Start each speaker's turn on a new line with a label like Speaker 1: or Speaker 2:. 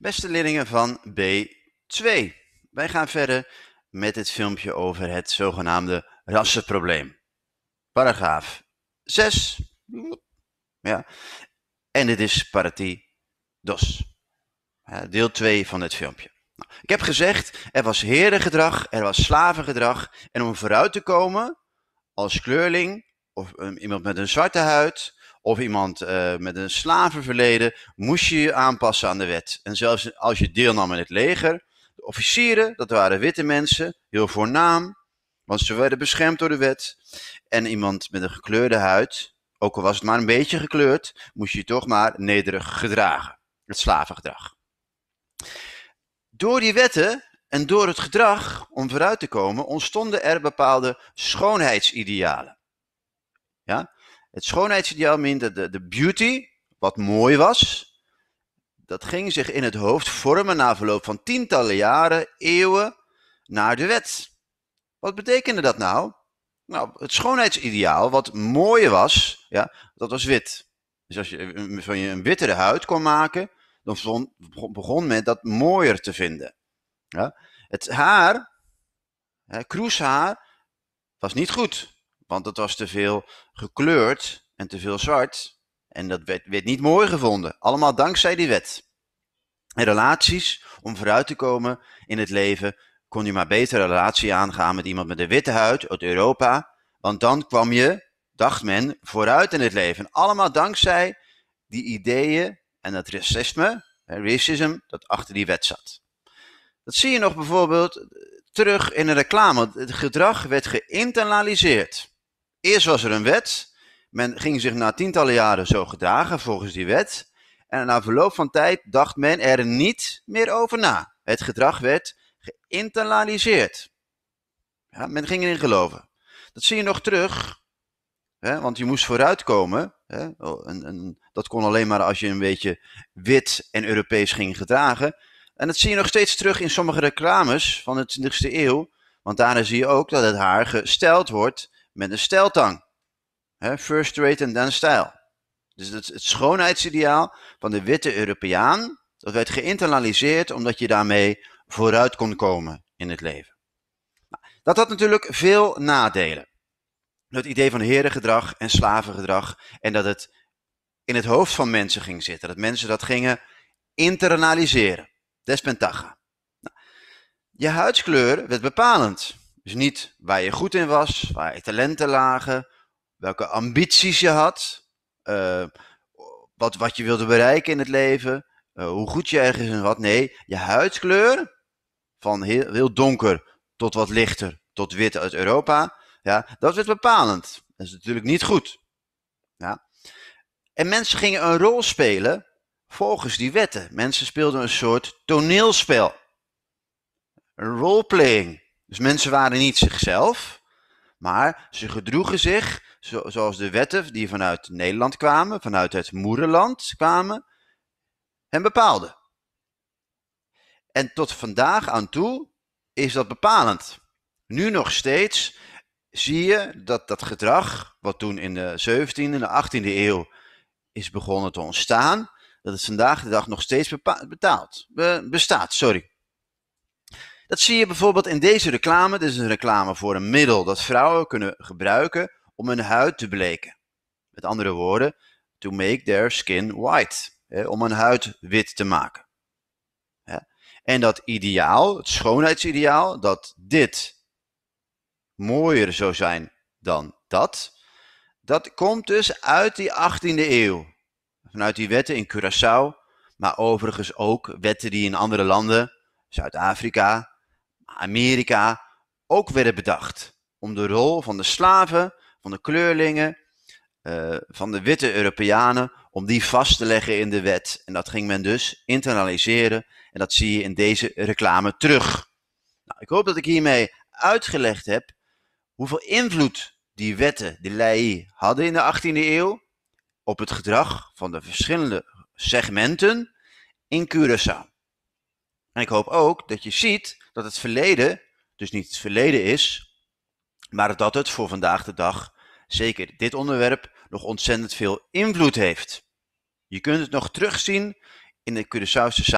Speaker 1: Beste leerlingen van B2, wij gaan verder met het filmpje over het zogenaamde rassenprobleem. Paragraaf 6. Ja. En dit is partie dos. Deel 2 van het filmpje. Nou, ik heb gezegd, er was herengedrag, er was slavengedrag. En om vooruit te komen, als kleurling of ehm, iemand met een zwarte huid, of iemand eh, met een slavenverleden, moest je je aanpassen aan de wet. En zelfs als je deelnam in het leger, de officieren, dat waren witte mensen, heel voornaam, want ze werden beschermd door de wet. En iemand met een gekleurde huid, ook al was het maar een beetje gekleurd, moest je toch maar nederig gedragen. Het slavengedrag. Door die wetten en door het gedrag om vooruit te komen, ontstonden er bepaalde schoonheidsidealen. Ja? het schoonheidsideaal minder, de, de beauty, wat mooi was, dat ging zich in het hoofd vormen na verloop van tientallen jaren, eeuwen, naar de wet. Wat betekende dat nou? Nou, het schoonheidsideaal, wat mooi was, ja, dat was wit. Dus als je van je een wittere huid kon maken, dan begon men dat mooier te vinden. Ja? Het haar, hè, kroeshaar, was niet goed. Want het was te veel gekleurd en te veel zwart. En dat werd, werd niet mooi gevonden. Allemaal dankzij die wet. relaties, om vooruit te komen in het leven, kon je maar beter een relatie aangaan met iemand met een witte huid uit Europa. Want dan kwam je, dacht men, vooruit in het leven. allemaal dankzij die ideeën en dat racisme, Racisme dat achter die wet zat. Dat zie je nog bijvoorbeeld terug in de reclame. Het gedrag werd geïnternaliseerd. Eerst was er een wet. Men ging zich na tientallen jaren zo gedragen volgens die wet. En na verloop van tijd dacht men er niet meer over na. Het gedrag werd geïnternaliseerd. Ja, men ging erin geloven. Dat zie je nog terug, hè, want je moest vooruitkomen. Hè, oh, dat kon alleen maar als je een beetje wit en Europees ging gedragen. En dat zie je nog steeds terug in sommige reclames van de 20e eeuw. Want daarin zie je ook dat het haar gesteld wordt met een stijltang. first rate en dan stijl. Dus het, schoonheidsideaal van de witte Europeaan, dat werd geïnternaliseerd omdat je daarmee vooruit kon komen in het leven. Nou, dat had natuurlijk veel nadelen. Het idee van herengedrag en slavengedrag en dat het in het hoofd van mensen ging zitten. Dat mensen dat gingen internaliseren. Despentacha. Nou, je huidskleur werd bepalend. Dus niet waar je goed in was, waar je talenten lagen, welke ambities je had, eh, wat, wat je wilde bereiken in het leven, eh, hoe goed je ergens in wat. Nee, je huidskleur, van heel, heel donker tot wat lichter, tot wit uit Europa, ja, dat werd bepalend. Dat is natuurlijk niet goed. Ja. En mensen gingen een rol spelen volgens die wetten. Mensen speelden een soort toneelspel. een Roleplaying. Dus mensen waren niet zichzelf, maar ze gedroegen zich zoals de wetten die vanuit Nederland kwamen, vanuit het moederland kwamen, hen bepaalden. En tot vandaag aan toe is dat bepalend. Nu nog steeds zie je dat dat gedrag, wat toen in de 17e en de 18e eeuw is begonnen te ontstaan, dat het vandaag de dag nog steeds betaald, bestaat. Sorry. Dat zie je bijvoorbeeld in deze reclame. Dit is een reclame voor een middel dat vrouwen kunnen gebruiken om hun huid te bleken. Met andere woorden, to make their skin white. Hè, om hun huid wit te maken. En dat ideaal, het schoonheidsideaal, dat dit mooier zou zijn dan dat, dat komt dus uit die 18e eeuw. Vanuit die wetten in Curaçao, maar overigens ook wetten die in andere landen, Zuid-Afrika, Amerika ook werden bedacht om de rol van de slaven, van de kleurlingen, eh, van de witte Europeanen, om die vast te leggen in de wet. En dat ging men dus internaliseren en dat zie je in deze reclame terug. Nou, ik hoop dat ik hiermee uitgelegd heb hoeveel invloed die wetten, die lei hadden in de 18e eeuw op het gedrag van de verschillende segmenten in Curaçao. En ik hoop ook dat je ziet dat het verleden, dus niet het verleden is, maar dat het voor vandaag de dag, zeker dit onderwerp, nog ontzettend veel invloed heeft. Je kunt het nog terugzien in de Curaçaose